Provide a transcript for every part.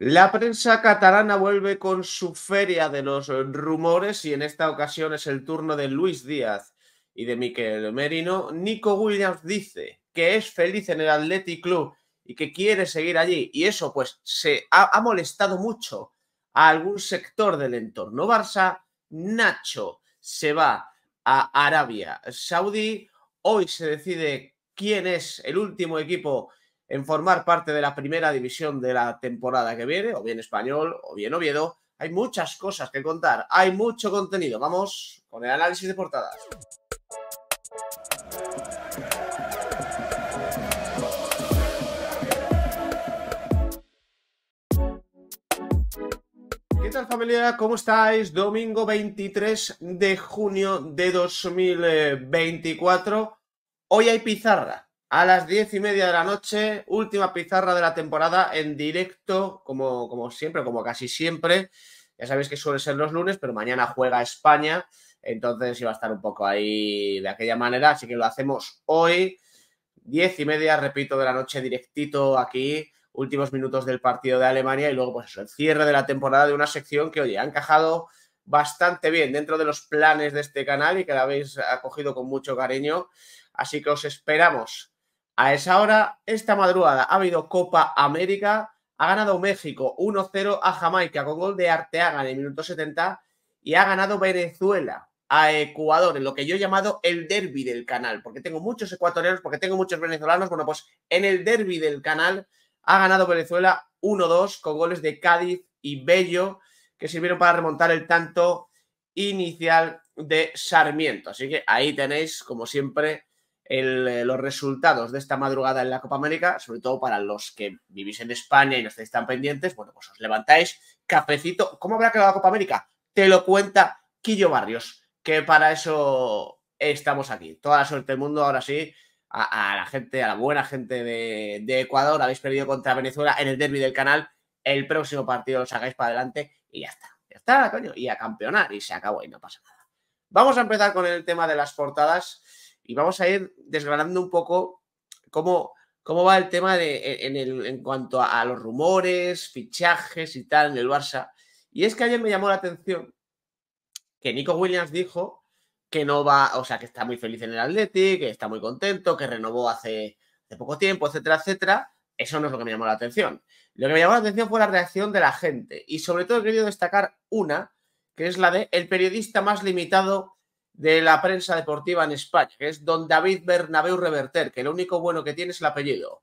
La prensa catalana vuelve con su feria de los rumores y en esta ocasión es el turno de Luis Díaz y de Miquel Merino. Nico Williams dice que es feliz en el Athletic Club y que quiere seguir allí y eso pues se ha, molestado mucho a algún sector del entorno Barça. Nacho se va a Arabia Saudí. Hoy se decide quién es el último equipo en formar parte de la primera división de la temporada que viene, o bien español, o bien Oviedo. Hay muchas cosas que contar, hay mucho contenido. Vamos con el análisis de portadas. ¿Qué tal familia? ¿Cómo estáis? Domingo 23 de junio de 2024. Hoy hay pizarra. A las diez y media de la noche, última pizarra de la temporada en directo, como, como siempre, como casi siempre. Ya sabéis que suele ser los lunes, pero mañana juega España, entonces iba a estar un poco ahí de aquella manera, así que lo hacemos hoy, diez y media, repito, de la noche directito aquí, últimos minutos del partido de Alemania y luego pues eso, el cierre de la temporada de una sección que, oye, ha encajado bastante bien dentro de los planes de este canal y que la habéis acogido con mucho cariño, así que os esperamos a esa hora, esta madrugada ha habido Copa América. Ha ganado México 1-0 a Jamaica con gol de Arteaga en el minuto 70 y ha ganado Venezuela a Ecuador en lo que yo he llamado el derby del canal, porque tengo muchos ecuatorianos, porque tengo muchos venezolanos. Bueno, pues en el derby del canal ha ganado Venezuela 1-2 con goles de Cádiz y Bello que sirvieron para remontar el tanto inicial de Sarmiento. Así que ahí tenéis, como siempre, eh, los resultados de esta madrugada en la Copa América, sobre todo para los que vivís en España y no estáis tan pendientes, bueno, pues os levantáis, cafecito. ¿Cómo habrá quedado la Copa América? Te lo cuenta Quillo Barrios, que para eso estamos aquí. Toda la suerte del mundo, ahora sí, a, la gente, a la buena gente de, Ecuador. Habéis perdido contra Venezuela en el derby del canal. El próximo partido lo sacáis para adelante y ya está. Ya está, coño. Y a campeonar y se acabó y no pasa nada. Vamos a empezar con el tema de las portadas y vamos a ir desgranando un poco cómo, cómo va el tema de, en, cuanto a, los rumores, fichajes y tal en el Barça. Y es que ayer me llamó la atención que Nico Williams dijo que no va, o sea, que está muy feliz en el Athletic, que está muy contento, que renovó hace, hace poco tiempo, etcétera, etcétera. Eso no es lo que me llamó la atención. Lo que me llamó la atención fue la reacción de la gente y sobre todo he querido destacar una, que es la de el periodista más limitado de la prensa deportiva en España, que es don David Bernabeu Reverter, que lo único bueno que tiene es el apellido.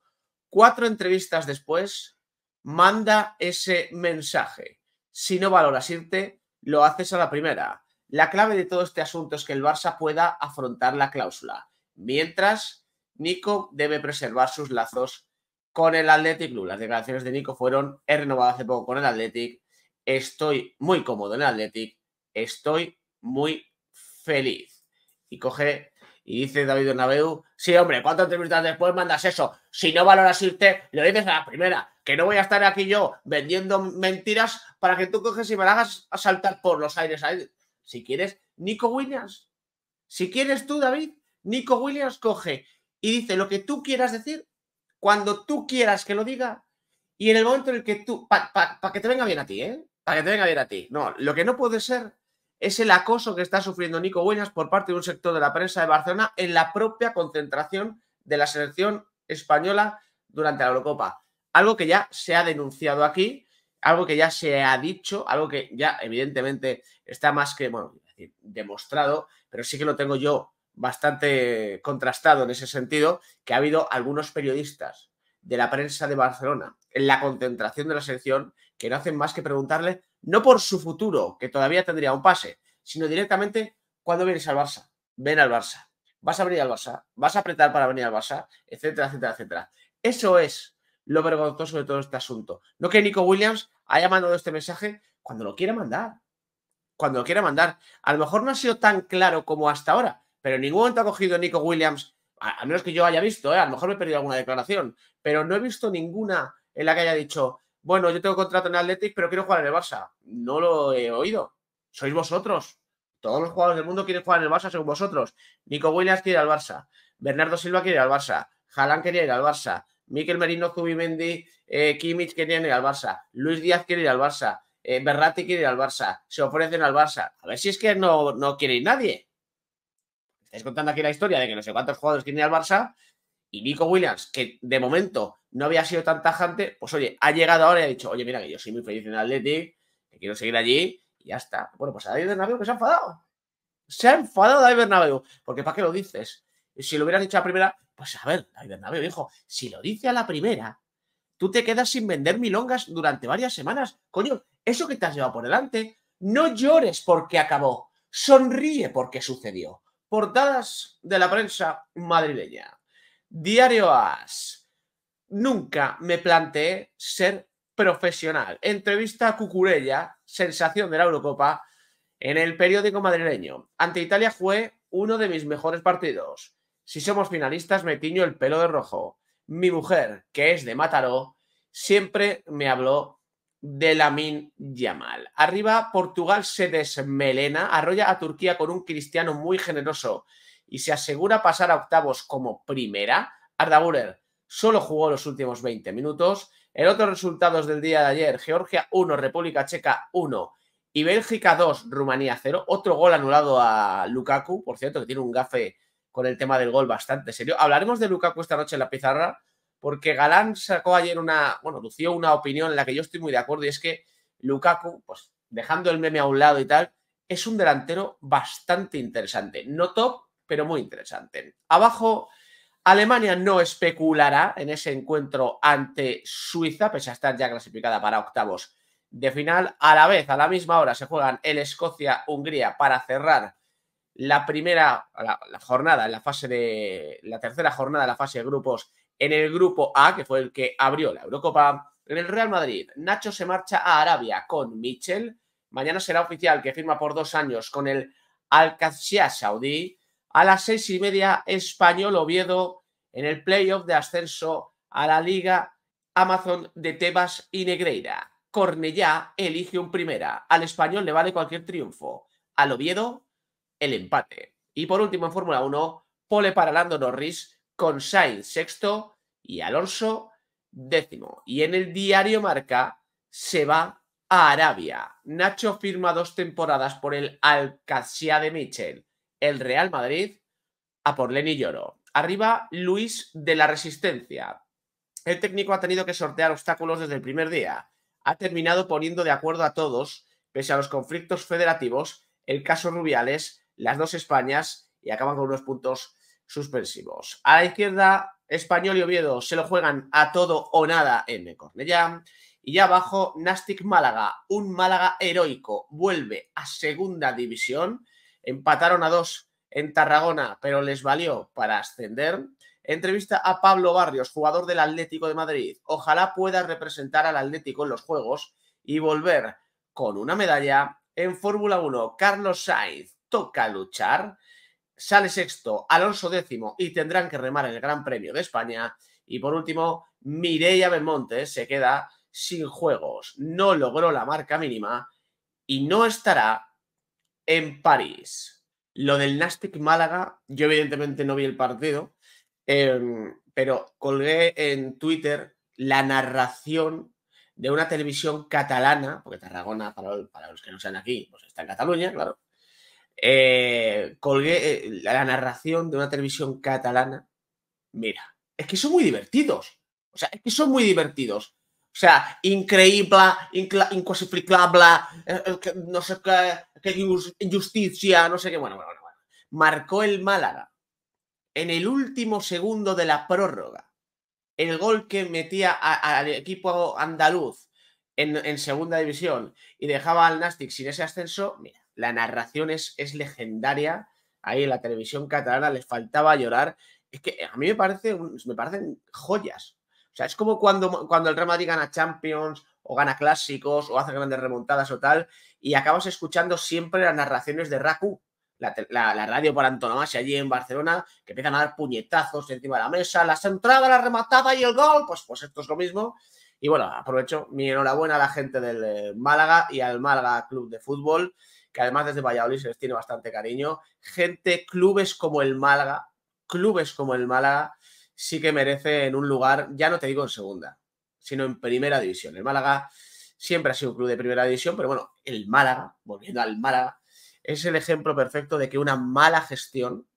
Cuatro entrevistas después, manda ese mensaje. Si no valoras irte, lo haces a la primera. La clave de todo este asunto es que el Barça pueda afrontar la cláusula. Mientras, Nico debe preservar sus lazos con el Athletic Club. Las declaraciones de Nico fueron, he renovado hace poco con el Athletic, estoy muy cómodo en el Athletic, estoy muy feliz. Y coge y dice David Bernabeu, sí, hombre, ¿cuántas entrevistas después mandas eso? Si no valoras irte, lo dices a la primera, que no voy a estar aquí yo vendiendo mentiras para que tú coges y me hagas a saltar por los aires. Si quieres, Nico Williams. Si quieres tú, David, Nico Williams coge y dice lo que tú quieras decir, cuando tú quieras que lo diga, y en el momento en el que tú, para que te venga bien a ti, ¿eh? Para que te venga bien a ti. No, lo que no puede ser es el acoso que está sufriendo Nico Buenas por parte de un sector de la prensa de Barcelona en la propia concentración de la selección española durante la Eurocopa. Algo que ya se ha denunciado aquí, algo que ya se ha dicho, algo que ya evidentemente está más que, demostrado, pero sí que lo tengo yo bastante contrastado en ese sentido, que ha habido algunos periodistas de la prensa de Barcelona en la concentración de la selección que no hacen más que preguntarle no por su futuro, que todavía tendría un pase, sino directamente cuando vienes al Barça. Ven al Barça. Vas a venir al Barça. Vas a apretar para venir al Barça, etcétera, etcétera, etcétera. Eso es lo vergonzoso de todo este asunto. No que Nico Williams haya mandado este mensaje cuando lo quiere mandar. Cuando lo quiera mandar. A lo mejor no ha sido tan claro como hasta ahora, pero ningún momento ha cogido Nico Williams, a, menos que yo haya visto, ¿eh? a lo mejor me he perdido alguna declaración, pero no he visto ninguna en la que haya dicho, bueno, yo tengo contrato en Athletic, pero quiero jugar en el Barça. No lo he oído. Sois vosotros. Todos los jugadores del mundo quieren jugar en el Barça, según vosotros. Nico Williams quiere ir al Barça. Bernardo Silva quiere ir al Barça. Jalán quería ir al Barça. Miquel Merino, Zubimendi, eh, Kimmich querían ir al Barça. Luis Díaz quiere ir al Barça. Eh, Berratti quiere ir al Barça. Se ofrecen al Barça. A ver si es que no, no quiere nadie. Estáis contando aquí la historia de que no sé cuántos jugadores quieren ir al Barça y Nico Williams, que de momento no había sido tan tajante, pues oye, ha llegado ahora y ha dicho, oye, mira que yo soy muy feliz en el que quiero seguir allí, y ya está. Bueno, pues a David Bernabéu que se ha enfadado. Se ha enfadado David Bernabéu, porque ¿para qué lo dices? Si lo hubieras dicho a la primera, pues a ver, David Bernabéu dijo, si lo dice a la primera, tú te quedas sin vender milongas durante varias semanas. Coño, eso que te has llevado por delante, no llores porque acabó, sonríe porque sucedió. Portadas de la prensa madrileña. Diario As. Nunca me planteé ser profesional. Entrevista a Cucurella, sensación de la Eurocopa, en el periódico madrileño. Ante Italia fue uno de mis mejores partidos. Si somos finalistas, me tiño el pelo de rojo. Mi mujer, que es de Mataró, siempre me habló de Min Yamal. Arriba, Portugal se desmelena, arrolla a Turquía con un cristiano muy generoso y se asegura pasar a octavos como primera. Arda solo jugó los últimos 20 minutos. En otros resultados del día de ayer, Georgia 1, República Checa 1 y Bélgica 2, Rumanía 0. Otro gol anulado a Lukaku, por cierto, que tiene un gafe con el tema del gol bastante serio. Hablaremos de Lukaku esta noche en la pizarra, porque Galán sacó ayer una, bueno, lució una opinión en la que yo estoy muy de acuerdo, y es que Lukaku, pues dejando el meme a un lado y tal, es un delantero bastante interesante. No top, pero muy interesante. Abajo, Alemania no especulará en ese encuentro ante Suiza, pese a estar ya clasificada para octavos de final. A la vez, a la misma hora, se juegan el Escocia-Hungría para cerrar la primera la, jornada, en la fase de la tercera jornada de la fase de grupos en el grupo A, que fue el que abrió la Eurocopa. En el Real Madrid, Nacho se marcha a Arabia con Michel. Mañana será oficial que firma por dos años con el al qaeda Saudí a las seis y media Español Oviedo en el playoff de ascenso a la Liga Amazon de Tebas y Negreira. Cornellá elige un primera. Al español le vale cualquier triunfo. Al Oviedo, el empate. Y por último, en Fórmula 1, pole para Lando Norris con Sainz sexto y Alonso décimo. Y en el diario Marca se va a Arabia. Nacho firma dos temporadas por el Alcacia de Michel el Real Madrid a por Lenny Lloro. Arriba Luis de la Resistencia. El técnico ha tenido que sortear obstáculos desde el primer día. Ha terminado poniendo de acuerdo a todos, pese a los conflictos federativos, el caso Rubiales, las dos Españas y acaban con unos puntos suspensivos. A la izquierda, Español y Oviedo se lo juegan a todo o nada en Cornellán. Y ya abajo, Nastic Málaga, un Málaga heroico, vuelve a segunda división Empataron a dos en Tarragona, pero les valió para ascender. Entrevista a Pablo Barrios, jugador del Atlético de Madrid. Ojalá pueda representar al Atlético en los Juegos y volver con una medalla en Fórmula 1. Carlos Sainz toca luchar. Sale sexto, Alonso décimo y tendrán que remar el Gran Premio de España. Y por último, Mireia Belmonte se queda sin juegos. No logró la marca mínima y no estará en París. Lo del Nastic Málaga, yo evidentemente no vi el partido, em, pero colgué en Twitter la narración de una televisión catalana, porque Tarragona, para, los que no sean aquí, pues está en Cataluña, claro. Eh, colgué eh, la narración de una televisión catalana. Mira, es que son muy divertidos. O sea, es que son muy divertidos. O sea, increíble, inclasificable, eh, eh, no sé qué, injusticia, no sé qué. Bueno, bueno, bueno. Marcó el Málaga en el último segundo de la prórroga. El gol que metía al equipo andaluz en, segunda división y dejaba al Nastic sin ese ascenso. Mira, la narración es, es legendaria. Ahí en la televisión catalana les faltaba llorar. Es que a mí me, parece, me parecen joyas o sea, es como cuando, cuando el Real Madrid gana Champions o gana clásicos o hace grandes remontadas o tal, y acabas escuchando siempre las narraciones de Raku, la, la, radio por antonomasia allí en Barcelona, que empiezan a dar puñetazos encima de la mesa, las entradas, la rematada y el gol, pues, pues esto es lo mismo. Y bueno, aprovecho mi enhorabuena a la gente del eh, Málaga y al Málaga Club de Fútbol, que además desde Valladolid se les tiene bastante cariño. Gente, clubes como el Málaga, clubes como el Málaga, sí que merece en un lugar, ya no te digo en segunda, sino en primera división. El Málaga siempre ha sido un club de primera división, pero bueno, el Málaga, volviendo al Málaga, es el ejemplo perfecto de que una mala gestión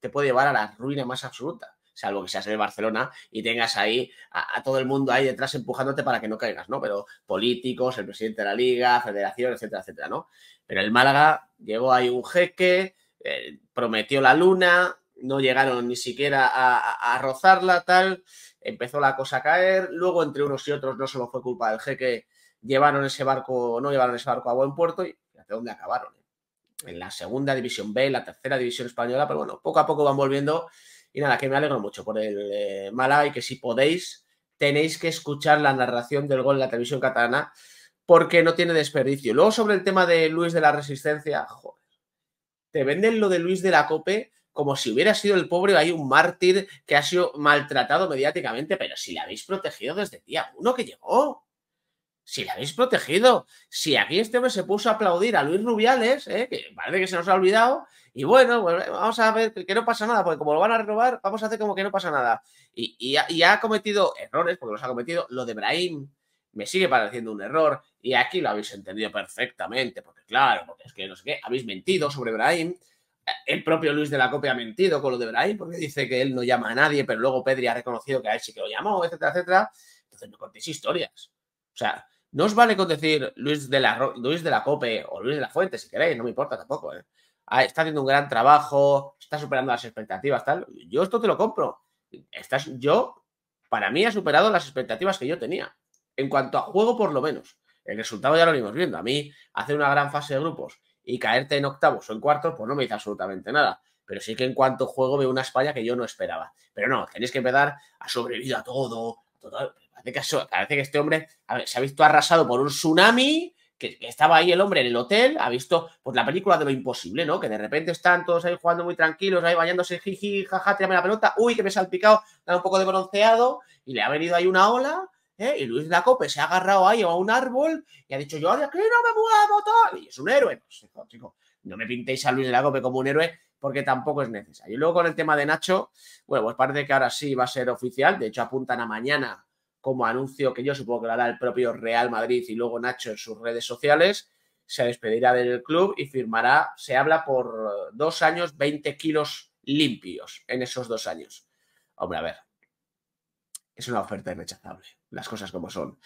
te puede llevar a la ruina más absoluta, salvo que seas el Barcelona y tengas ahí a, todo el mundo ahí detrás empujándote para que no caigas, ¿no? Pero políticos, el presidente de la liga, federación, etcétera, etcétera, ¿no? Pero el Málaga llegó ahí un jeque, eh, prometió la luna, no llegaron ni siquiera a, rozarla, tal, empezó la cosa a caer, luego entre unos y otros no solo fue culpa del jeque, llevaron ese barco, no llevaron ese barco a buen puerto y hacia dónde acabaron, ¿eh? en la segunda división B, en la tercera división española, pero bueno, poco a poco van volviendo y nada, que me alegro mucho por el eh, Malaga. y que si podéis tenéis que escuchar la narración del gol en la televisión catalana porque no tiene desperdicio. Luego sobre el tema de Luis de la Resistencia, joder, te venden lo de Luis de la Cope como si hubiera sido el pobre hay un mártir que ha sido maltratado mediáticamente, pero si le habéis protegido desde el día uno que llegó. Si le habéis protegido, si aquí este hombre se puso a aplaudir a Luis Rubiales, ¿eh? que parece que se nos ha olvidado, y bueno, pues, eh, vamos a ver que no pasa nada, porque como lo van a renovar, vamos a hacer como que no pasa nada. Y, ha, cometido errores, porque los ha cometido, lo de Brahim me sigue pareciendo un error, y aquí lo habéis entendido perfectamente, porque claro, porque es que no sé qué, habéis mentido sobre Brahim, el propio Luis de la Cope ha mentido con lo de Brahim, porque dice que él no llama a nadie, pero luego Pedri ha reconocido que a él sí que lo llamó, etcétera, etcétera. Entonces no contéis historias. O sea, no os vale con decir Luis de la, Luis de la Cope o Luis de la Fuente, si queréis, no me importa tampoco. ¿eh? Ah, está haciendo un gran trabajo, está superando las expectativas, tal. Yo esto te lo compro. Estás, yo, para mí, ha superado las expectativas que yo tenía. En cuanto a juego, por lo menos. El resultado ya lo venimos viendo. A mí, hacer una gran fase de grupos y caerte en octavos o en cuartos, pues no me dice absolutamente nada. Pero sí que en cuanto juego veo una España que yo no esperaba. Pero no, tenéis que empezar a sobrevivir a todo. todo. Parece, que, este hombre se ha visto arrasado por un tsunami, que, estaba ahí el hombre en el hotel, ha visto pues, la película de lo imposible, ¿no? Que de repente están todos ahí jugando muy tranquilos, ahí bañándose, jiji, jaja, tirame la pelota, uy, que me he salpicado, da un poco de bronceado, y le ha venido ahí una ola ¿eh? Y Luis Lacope pues, se ha agarrado ahí a un árbol y ha dicho, yo aquí no me muevo, todo. Y es un héroe. Pues, no, me pintéis a Luis de Lacope como un héroe porque tampoco es necesario. Y luego con el tema de Nacho, bueno, pues parece que ahora sí va a ser oficial. De hecho, apuntan a mañana como anuncio que yo supongo que lo hará el propio Real Madrid y luego Nacho en sus redes sociales. Se despedirá del club y firmará, se habla por dos años, 20 kilos limpios en esos dos años. Hombre, a ver, es una oferta inrechazable, las cosas como son.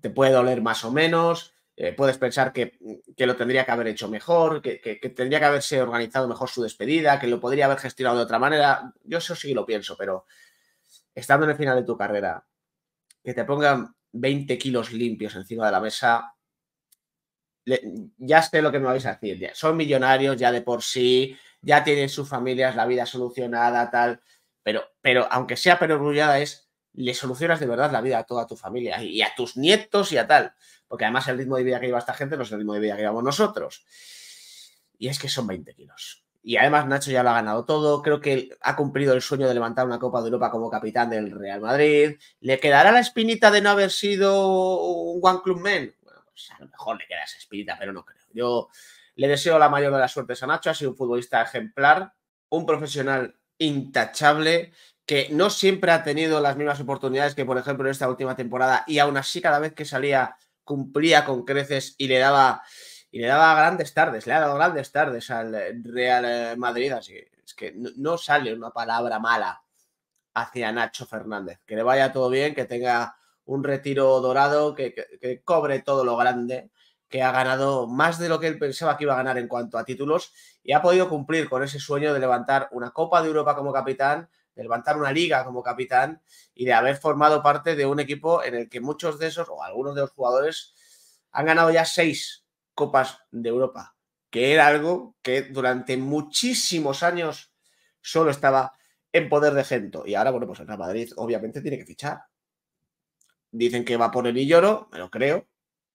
Te puede doler más o menos, eh, puedes pensar que, lo tendría que haber hecho mejor, que, tendría que haberse organizado mejor su despedida, que lo podría haber gestionado de otra manera. Yo eso sí lo pienso, pero estando en el final de tu carrera, que te pongan 20 kilos limpios encima de la mesa, ya sé lo que me vais a decir. son millonarios ya de por sí, ya tienen sus familias, la vida solucionada, tal. Pero, pero aunque sea perogrullada, es le solucionas de verdad la vida a toda tu familia y a tus nietos y a tal. Porque además el ritmo de vida que lleva esta gente no es el ritmo de vida que llevamos nosotros. Y es que son 20 kilos. Y además Nacho ya lo ha ganado todo. Creo que ha cumplido el sueño de levantar una Copa de Europa como capitán del Real Madrid. ¿Le quedará la espinita de no haber sido un One Club Men? Bueno, pues a lo mejor le queda esa espinita, pero no creo. Yo le deseo la mayor de las suertes a Nacho. Ha sido un futbolista ejemplar, un profesional intachable que no siempre ha tenido las mismas oportunidades que, por ejemplo, en esta última temporada, y aún así cada vez que salía cumplía con creces y le daba, y le daba grandes tardes, le ha dado grandes tardes al Real eh, Madrid, así que es que no sale una palabra mala hacia Nacho Fernández. Que le vaya todo bien, que tenga un retiro dorado, que cobre todo lo grande, que ha ganado más de lo que él pensaba que iba a ganar en cuanto a títulos y ha podido cumplir con ese sueño de levantar una Copa de Europa como capitán, de levantar una liga como capitán y de haber formado parte de un equipo en el que muchos de esos o algunos de los jugadores han ganado ya seis copas de Europa, que era algo que durante muchísimos años solo estaba en poder de Gento. Y ahora, bueno, pues el Real Madrid obviamente tiene que fichar. Dicen que va por el Illoro, me lo creo,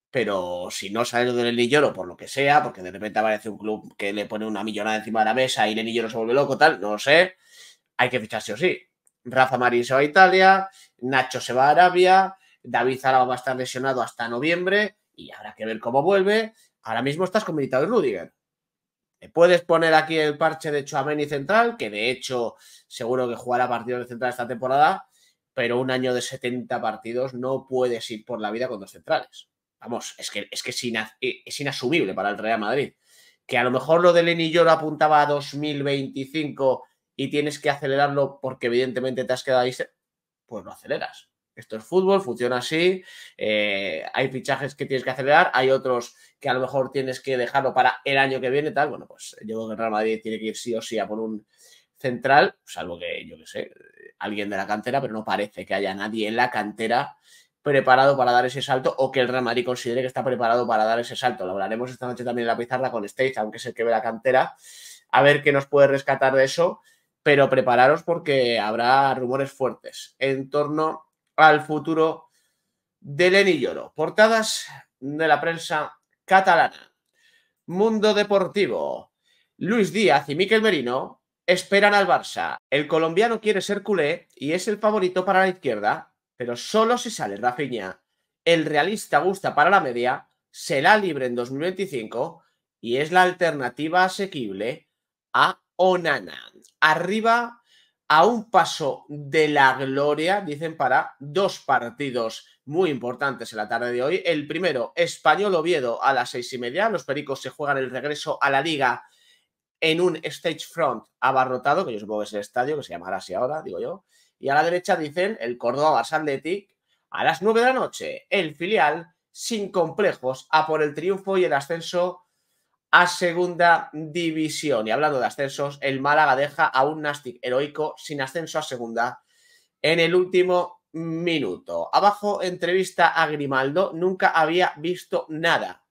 pero si no sale del Illoro por lo que sea, porque de repente aparece un club que le pone una millonada encima de la mesa y el Illoro se vuelve loco, tal, no lo sé hay que ficharse o sí. Rafa Marín se va a Italia, Nacho se va a Arabia, David Zara va a estar lesionado hasta noviembre y habrá que ver cómo vuelve. Ahora mismo estás con Militao y Rudiger. Puedes poner aquí el parche de Chouameni central, que de hecho seguro que jugará partidos de central esta temporada, pero un año de 70 partidos no puedes ir por la vida con dos centrales. Vamos, es que es, que eh, inasumible para el Real Madrid. Que a lo mejor lo de Lenny yo lo apuntaba a 2025 y tienes que acelerarlo porque evidentemente te has quedado ahí, pues lo aceleras. Esto es fútbol, funciona así. Eh, hay fichajes que tienes que acelerar, hay otros que a lo mejor tienes que dejarlo para el año que viene, tal. Bueno, pues yo creo que el Real Madrid tiene que ir sí o sí a por un central, salvo que yo que sé, alguien de la cantera, pero no parece que haya nadie en la cantera preparado para dar ese salto o que el Real Madrid considere que está preparado para dar ese salto. Lo hablaremos esta noche también en la pizarra con Stage, aunque es el que ve la cantera, a ver qué nos puede rescatar de eso pero prepararos porque habrá rumores fuertes en torno al futuro de Lenny Lloro. Portadas de la prensa catalana. Mundo Deportivo. Luis Díaz y Miquel Merino esperan al Barça. El colombiano quiere ser culé y es el favorito para la izquierda, pero solo si sale Rafinha. El realista gusta para la media, será libre en 2025 y es la alternativa asequible a Onana arriba a un paso de la gloria, dicen, para dos partidos muy importantes en la tarde de hoy. El primero, Español Oviedo a las seis y media. Los Pericos se juegan el regreso a la liga en un stage front abarrotado, que yo supongo que es el estadio, que se llamará así ahora, digo yo. Y a la derecha dicen el Córdoba Sandetic a las nueve de la noche. El filial, sin complejos, a por el triunfo y el ascenso a segunda división. Y hablando de ascensos, el Málaga deja a un Nastic heroico sin ascenso a segunda en el último minuto. Abajo, entrevista a Grimaldo. Nunca había visto nada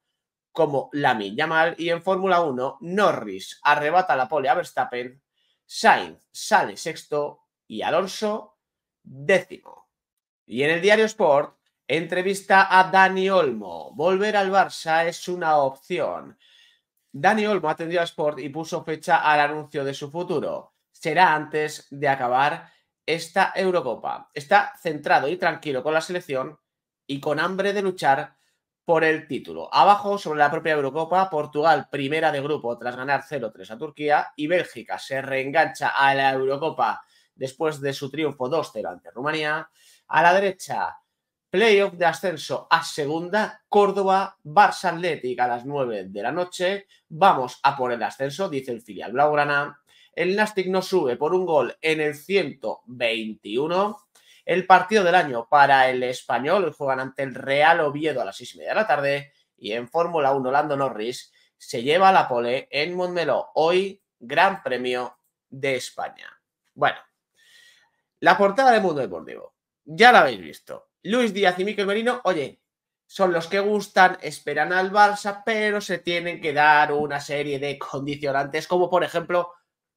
como la milla mal. y en Fórmula 1 Norris arrebata la pole a Verstappen, Sainz sale sexto y Alonso décimo. Y en el diario Sport, entrevista a Dani Olmo. Volver al Barça es una opción. Dani Olmo atendió a Sport y puso fecha al anuncio de su futuro. Será antes de acabar esta Eurocopa. Está centrado y tranquilo con la selección y con hambre de luchar por el título. Abajo, sobre la propia Eurocopa, Portugal primera de grupo tras ganar 0-3 a Turquía y Bélgica se reengancha a la Eurocopa después de su triunfo 2-0 ante Rumanía. A la derecha, Playoff de ascenso a segunda, Córdoba, Barça Atlética a las 9 de la noche. Vamos a por el ascenso, dice el filial Blaugrana. El Nastic no sube por un gol en el 121. El partido del año para el español, juegan ante el Real Oviedo a las 6 y media de la tarde. Y en Fórmula 1, Lando Norris se lleva la pole en Montmeló. Hoy, Gran Premio de España. Bueno, la portada de Mundo Deportivo. Ya la habéis visto. Luis Díaz y Miquel Merino, oye, son los que gustan, esperan al Barça, pero se tienen que dar una serie de condicionantes, como por ejemplo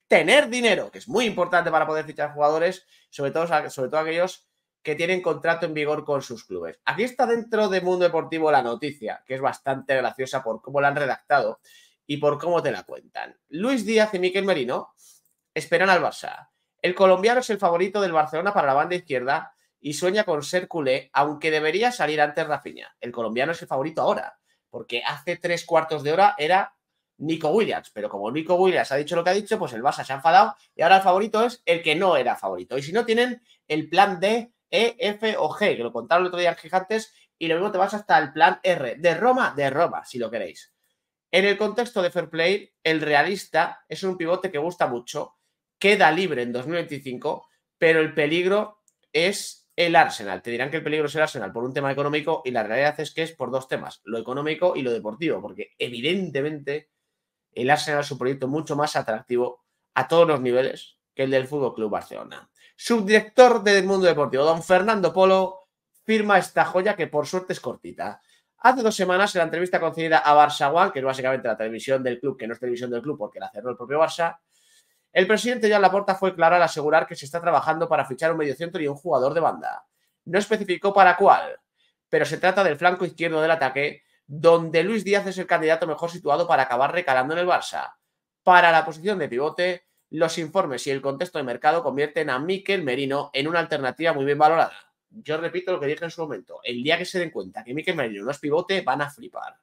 tener dinero, que es muy importante para poder fichar jugadores, sobre todo, sobre todo aquellos que tienen contrato en vigor con sus clubes. Aquí está dentro de Mundo Deportivo la noticia, que es bastante graciosa por cómo la han redactado y por cómo te la cuentan. Luis Díaz y Miquel Merino esperan al Barça. El colombiano es el favorito del Barcelona para la banda izquierda y sueña con ser culé, aunque debería salir antes Rafiña. El colombiano es el favorito ahora, porque hace tres cuartos de hora era Nico Williams, pero como Nico Williams ha dicho lo que ha dicho, pues el Barça se ha enfadado y ahora el favorito es el que no era favorito. Y si no tienen el plan D, E, F o G, que lo contaron el otro día en Gigantes, y lo mismo te vas hasta el plan R, de Roma, de Roma, si lo queréis. En el contexto de Fair Play, el realista es un pivote que gusta mucho, queda libre en 2025, pero el peligro es el Arsenal. Te dirán que el peligro es el Arsenal por un tema económico y la realidad es que es por dos temas, lo económico y lo deportivo, porque evidentemente el Arsenal es un proyecto mucho más atractivo a todos los niveles que el del Fútbol Club Barcelona. Subdirector del Mundo Deportivo, don Fernando Polo, firma esta joya que por suerte es cortita. Hace dos semanas, en la entrevista concedida a Barça One, que es básicamente la televisión del club, que no es televisión del club porque la cerró el propio Barça, el presidente la Laporta fue claro al asegurar que se está trabajando para fichar un mediocentro y un jugador de banda. No especificó para cuál, pero se trata del flanco izquierdo del ataque, donde Luis Díaz es el candidato mejor situado para acabar recalando en el Barça. Para la posición de pivote, los informes y el contexto de mercado convierten a Miquel Merino en una alternativa muy bien valorada. Yo repito lo que dije en su momento, el día que se den cuenta que Miquel Merino no es pivote, van a flipar.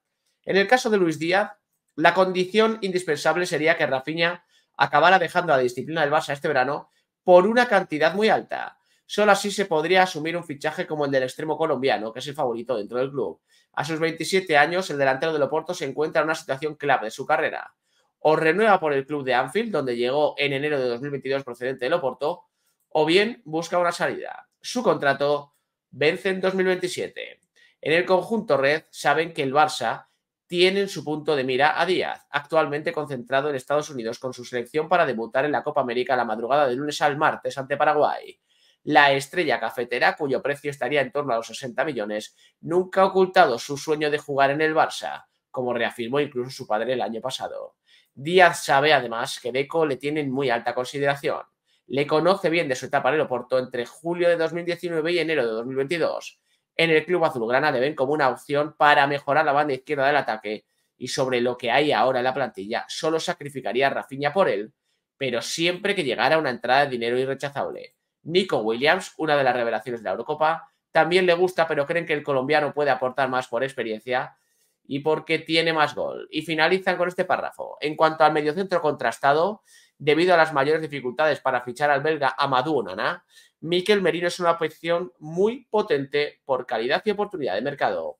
En el caso de Luis Díaz, la condición indispensable sería que Rafinha acabará dejando la disciplina del Barça este verano por una cantidad muy alta. Solo así se podría asumir un fichaje como el del extremo colombiano, que es el favorito dentro del club. A sus 27 años, el delantero del Oporto se encuentra en una situación clave de su carrera. O renueva por el club de Anfield, donde llegó en enero de 2022 procedente del Oporto, o bien busca una salida. Su contrato vence en 2027. En el conjunto red saben que el Barça tienen su punto de mira a Díaz, actualmente concentrado en Estados Unidos con su selección para debutar en la Copa América la madrugada de lunes al martes ante Paraguay. La estrella cafetera, cuyo precio estaría en torno a los 60 millones, nunca ha ocultado su sueño de jugar en el Barça, como reafirmó incluso su padre el año pasado. Díaz sabe además que Deco le tiene muy alta consideración. Le conoce bien de su etapa en el Oporto entre julio de 2019 y enero de 2022 en el club azulgrana deben ven como una opción para mejorar la banda izquierda del ataque y sobre lo que hay ahora en la plantilla, solo sacrificaría a Rafinha por él, pero siempre que llegara una entrada de dinero irrechazable. Nico Williams, una de las revelaciones de la Eurocopa, también le gusta, pero creen que el colombiano puede aportar más por experiencia y porque tiene más gol. Y finalizan con este párrafo. En cuanto al mediocentro contrastado, debido a las mayores dificultades para fichar al belga Amadou Onana, Miquel Merino es una opción muy potente por calidad y oportunidad de mercado.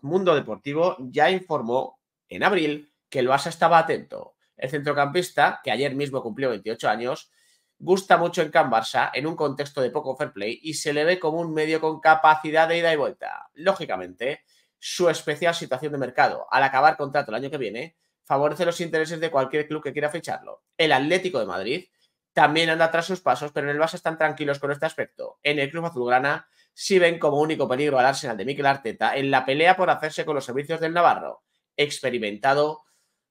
Mundo Deportivo ya informó en abril que el Barça estaba atento. El centrocampista, que ayer mismo cumplió 28 años, gusta mucho en Can Barça en un contexto de poco fair play y se le ve como un medio con capacidad de ida y vuelta. Lógicamente, su especial situación de mercado al acabar contrato el año que viene favorece los intereses de cualquier club que quiera ficharlo. El Atlético de Madrid también anda tras sus pasos, pero en el base están tranquilos con este aspecto. En el club azulgrana sí ven como único peligro al Arsenal de Mikel Arteta en la pelea por hacerse con los servicios del Navarro, experimentado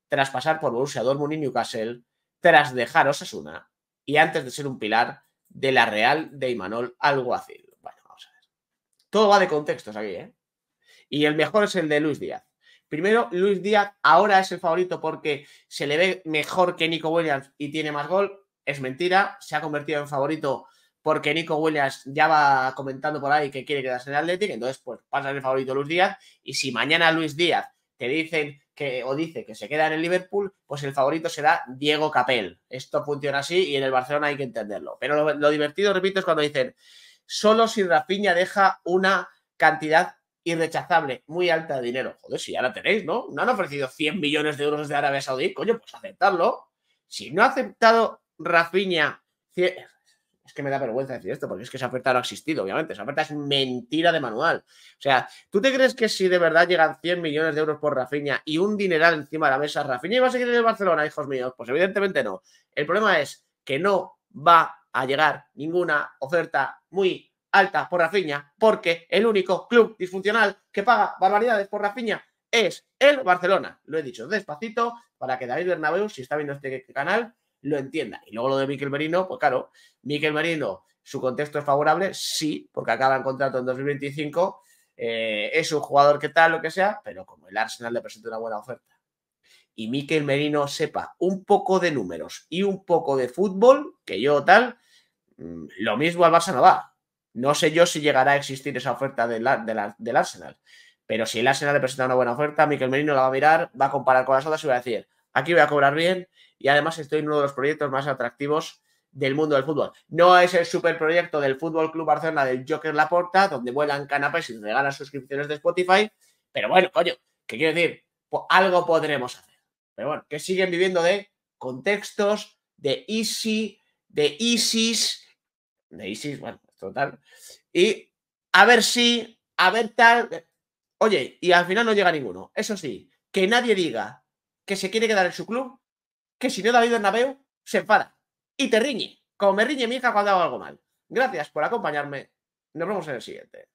tras pasar por Borussia Dortmund y Newcastle, tras dejar Osasuna y antes de ser un pilar de la Real de Imanol Alguacil. Bueno, vamos a ver. Todo va de contextos aquí, ¿eh? Y el mejor es el de Luis Díaz. Primero, Luis Díaz ahora es el favorito porque se le ve mejor que Nico Williams y tiene más gol. Es mentira, se ha convertido en favorito porque Nico Williams ya va comentando por ahí que quiere quedarse en el Athletic, entonces pues pasa el favorito Luis Díaz y si mañana Luis Díaz te dicen que o dice que se queda en el Liverpool, pues el favorito será Diego Capel. Esto funciona así y en el Barcelona hay que entenderlo. Pero lo, divertido, repito, es cuando dicen, solo si Rafinha deja una cantidad irrechazable, muy alta de dinero. Joder, si ya la tenéis, ¿no? No han ofrecido 100 millones de euros de Arabia Saudí, coño, pues aceptarlo. Si no ha aceptado rafiña es que me da vergüenza decir esto, porque es que esa oferta no ha existido, obviamente. Esa oferta es mentira de manual. O sea, ¿tú te crees que si de verdad llegan 100 millones de euros por Rafiña y un dineral encima de la mesa, Rafiña iba a seguir en Barcelona, hijos míos? Pues evidentemente no. El problema es que no va a llegar ninguna oferta muy alta por Rafiña, porque el único club disfuncional que paga barbaridades por Rafiña es el Barcelona. Lo he dicho despacito para que David Bernabéu, si está viendo este canal, lo entienda. Y luego lo de Miquel Merino, pues claro, Miquel Merino, su contexto es favorable, sí, porque acaba en contrato en 2025, eh, es un jugador que tal, lo que sea, pero como el Arsenal le presenta una buena oferta y Miquel Merino sepa un poco de números y un poco de fútbol, que yo tal, mm, lo mismo al Barça no va, no sé yo si llegará a existir esa oferta del, Arsenal, pero si el Arsenal le presenta una buena oferta, Miquel Merino la va a mirar, va a comparar con las otras y va a decir, aquí voy a cobrar bien y además estoy en uno de los proyectos más atractivos del mundo del fútbol. No es el superproyecto del Fútbol Club Barcelona del Joker Laporta, donde vuelan canapés y regalan suscripciones de Spotify, pero bueno, coño, ¿qué quiero decir? algo podremos hacer. Pero bueno, que siguen viviendo de contextos, de Easy, de ISIS, de ISIS, bueno, total. Y a ver si, a ver tal. Oye, y al final no llega ninguno. Eso sí, que nadie diga que se quiere quedar en su club, que si no David Bernabeu se enfada y te riñe, como me riñe mi hija cuando hago algo mal. Gracias por acompañarme. Nos vemos en el siguiente.